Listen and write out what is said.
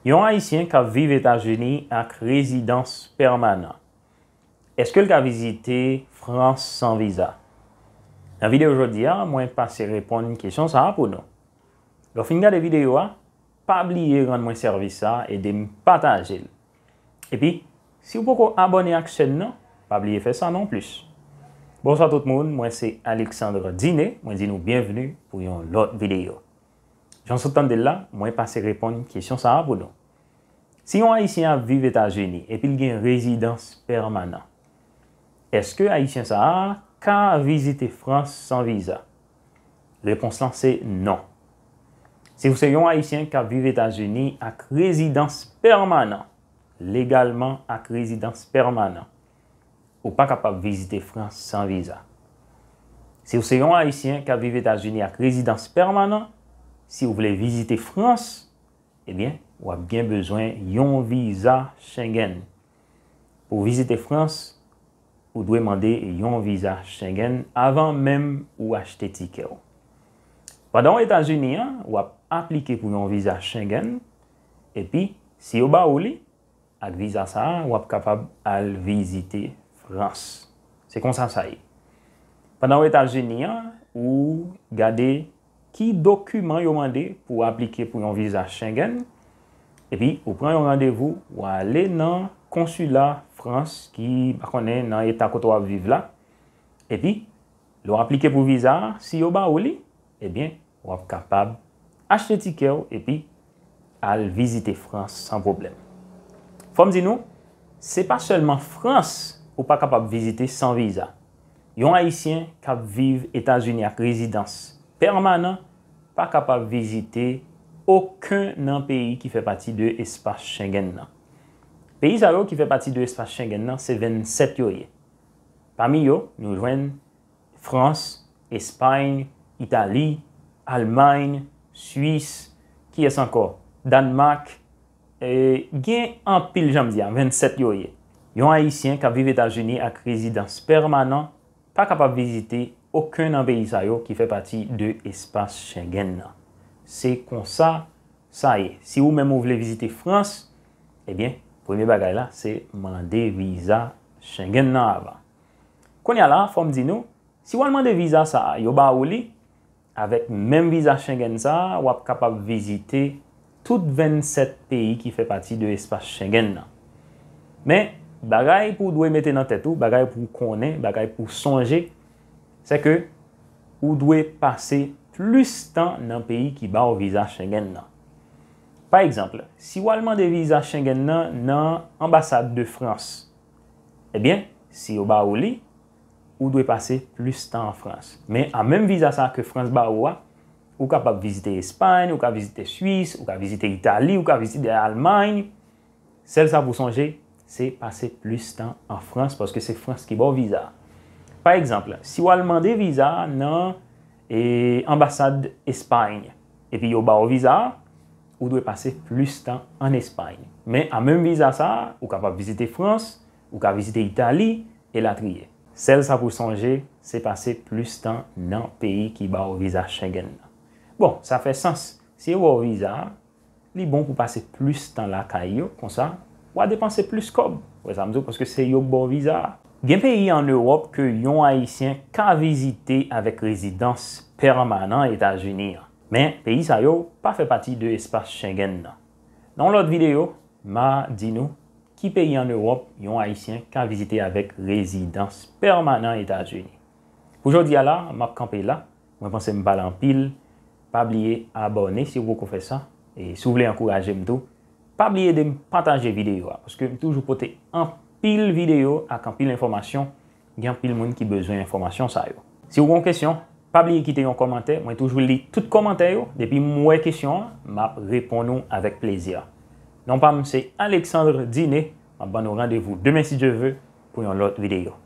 Yon Haitien ka vive Etat-Unis ak rezidans permanant. Eske l ka vizite France sans visa? Nan videyo jodi a, mwen pase repon yon kesyon sa ap ou non? Lo fin ga de videyo a, pa bliye gan mwen servisa e dem pata agil. E pi, si ou poko abone ak chen non, pa bliye fe sa non plus. Bonso a tout moun, mwen se Alexandre Dine, mwen di nou bienvenu pou yon lot videyo. Jan sotan de la, mwen pase repon yon kyesyon sa ap ou don. Si yon Haitien vive ta geni epil gen rezidans permanant, eske Haitien sa a ka vizite France san viza? Lepons lan se non. Se ou se yon Haitien ka vive ta geni ak rezidans permanant, legalman ak rezidans permanant, ou pa kapap vizite France san viza. Se ou se yon Haitien ka vive ta geni ak rezidans permanant, Si eh ou vle vizite Frans, ebyen, wap gen bezwen yon viza chengen. Po vizite Frans, ou dwe mande yon viza chengen avan menm ou achte tike ou. Padan ou Etasunian, wap aplike pou yon viza chengen, epi, si ou ba ou li, ak viza sa, wap kapab al vizite Frans. Se konsan sa e. Padan ou Etasunian, ou gade Frans, ki dokuman yo mande pou aplike pou yon viza chengen, epi ou pran yon randevou wale nan konsula Frans ki bakone nan etan koto wap vive la, epi lo aplike pou viza si yo ba ou li, epi wap kapab achte tikè ou epi al vizite Frans san problem. Fom di nou, se pa selman Frans ou pa kapab vizite san viza. Yon Haitien kap vive Etan Juniak rezidans, Permanan, pa kapap vizite oken nan peyi ki fe pati de espas chengen nan. Peyi zalo ki fe pati de espas chengen nan, se 27 yoye. Pami yo, nou jwen, Frans, Espany, Itali, Alman, Suis, ki es anko, Danmak, gen an pil jam dia, 27 yoye. Yon Haitien ka vive ta jeni ak rezidans permanent, pa kapap vizite iti. oken nan peyi sa yo ki fe pati de espas Schengen nan. Se konsa, sa ye. Si ou menm ou vle vizite Frans, ebyen, eh pweme bagay la, se mande viza Schengen nan ava. Konya la, fom di nou, si wal mande viza sa yo ba ou li, avek menm viza Schengen sa, wap kapab vizite tout 27 peyi ki fe pati de espas Schengen nan. Men, bagay pou dwe mette nan tetou, bagay pou konen, bagay pou sonje, Se ke, ou dwe pase plus tan nan peyi ki ba ou viza Schengen nan. Par eksemple, si ou alman de viza Schengen nan nan ambasade de Frans, ebyen, eh si ou ba ou li, ou dwe pase plus tan an Frans. Men, an menm viza sa ke Frans ba ou a, ou kapap vizite Espany, ou kapap vizite Suis, ou kapap vizite Itali, ou kapap vizite Almany, sel sa pou sonje, se pase plus tan an Frans, paske se Frans ki ba ou viza. Par ekzample, si yo alman de viza nan e, ambasad Espany. Epi yo ba o viza, ou dwe pase plus tan an Espany. Men, an menm viza sa, ou ka pa vizite Frans, ou ka vizite Itali, e la triye. Sel sa pou sonje, se pase plus tan nan peyi ki ba o viza Schengen nan. Bon, sa fe sens. Si yo ba o viza, li bon pou pase plus tan la kayo konsa. Ou a depanse plus kob. Ou e samzou, poske se yo ba o viza... Gen peyi an Europe ke yon Haitien ka vizite avèk rezidans permanent Etat-Unis an. Men, peyi sa yo pa fè pati de espas chengen nan. Nan lout videyo, ma di nou ki peyi an Europe yon Haitien ka vizite avèk rezidans permanent Etat-Unis an. Poujou di ala, map kampe la. Mwen panse m balan pil. Pa blye abone si wou kon fè sa. E sou vle ankouraje m tou. Pa blye de m pataje videyo an. Poujou pou te an pil videyo ak an pil informasyon, gen pil moun ki bezwen informasyon sa yo. Si yo kon kresyon, pa bliye kite yon komante, mwen toujou li tout komante yo, depi mwen kresyon, ma repon nou avek plezya. Non pa mse Aleksandre Dine, mwen ban nou randevou demen si je ve, pou yon lot videyo.